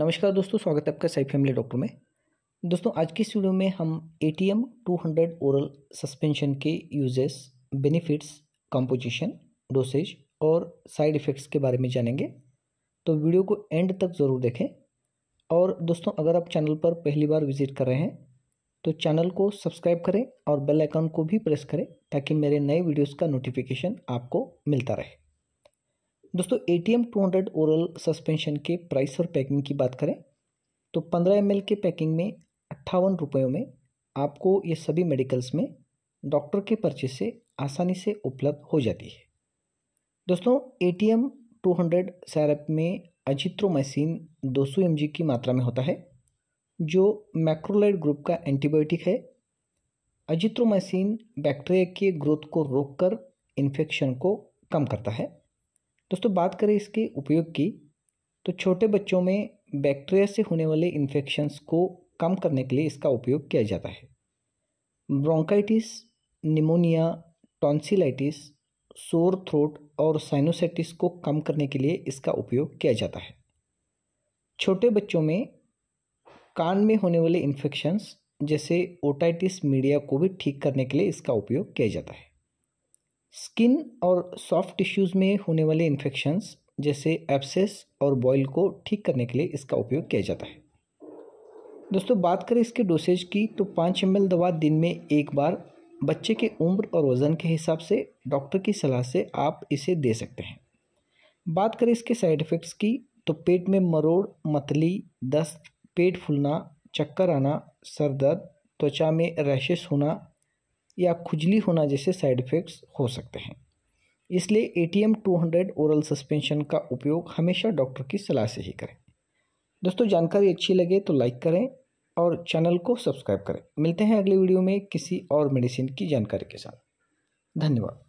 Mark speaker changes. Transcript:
Speaker 1: नमस्कार दोस्तों स्वागत है आपका साई फैमिली डॉक्टर में दोस्तों आज की इस वीडियो में हम A T M two hundred oral suspension के यूजेस बेनिफिट्स कंपोजिशन डोसेज और साइड इफ़ेक्ट्स के बारे में जानेंगे तो वीडियो को एंड तक ज़रूर देखें और दोस्तों अगर आप चैनल पर पहली बार विजिट कर रहे हैं तो चैनल को सब्सक्राइब करें और बेल आइकन को भी प्रेस करें ताकि मेरे नए वीडियोज़ का नोटिफिकेशन आपको मिलता रहे दोस्तों A T M two hundred oral suspension के प्राइस और पैकिंग की बात करें तो पंद्रह एम के पैकिंग में अट्ठावन रुपयों में आपको ये सभी मेडिकल्स में डॉक्टर के पर्चे से आसानी से उपलब्ध हो जाती है दोस्तों A T M two hundred syrup में अजित्रोमाइसिन दो सौ एम की मात्रा में होता है जो मैक्रोलाइड ग्रुप का एंटीबायोटिक है अजित्रोमाइसिन बैक्टीरिया के ग्रोथ को रोककर इन्फेक्शन को कम करता है दोस्तों बात करें इसके उपयोग की तो छोटे बच्चों में बैक्टीरिया से होने वाले इन्फेक्शन्स को कम करने के लिए इसका उपयोग किया जाता है bronchitis pneumonia tonsillitis sore throat और साइनोसाइटिस को कम करने के लिए इसका उपयोग किया जाता है छोटे बच्चों में कान में होने वाले इन्फेक्शंस जैसे ओटाइटिस मीडिया को भी ठीक करने के लिए इसका उपयोग किया जाता है स्किन और सॉफ्ट टिश्यूज़ में होने वाले इन्फेक्शंस जैसे एब्सेस और बॉयल को ठीक करने के लिए इसका उपयोग किया जाता है दोस्तों बात करें इसके डोसेज की तो पाँच एम दवा दिन में एक बार बच्चे के उम्र और वज़न के हिसाब से डॉक्टर की सलाह से आप इसे दे सकते हैं बात करें इसके साइड इफ़ेक्ट्स की तो पेट में मरोड़ मतली दस्त पेट फूलना चक्कर आना सर दर्द त्वचा में रैशेस होना या खुजली होना जैसे साइड इफ़ेक्ट्स हो सकते हैं इसलिए A T M two hundred oral suspension का उपयोग हमेशा डॉक्टर की सलाह से ही करें दोस्तों जानकारी अच्छी लगे तो लाइक करें और चैनल को सब्सक्राइब करें मिलते हैं अगले वीडियो में किसी और मेडिसिन की जानकारी के साथ धन्यवाद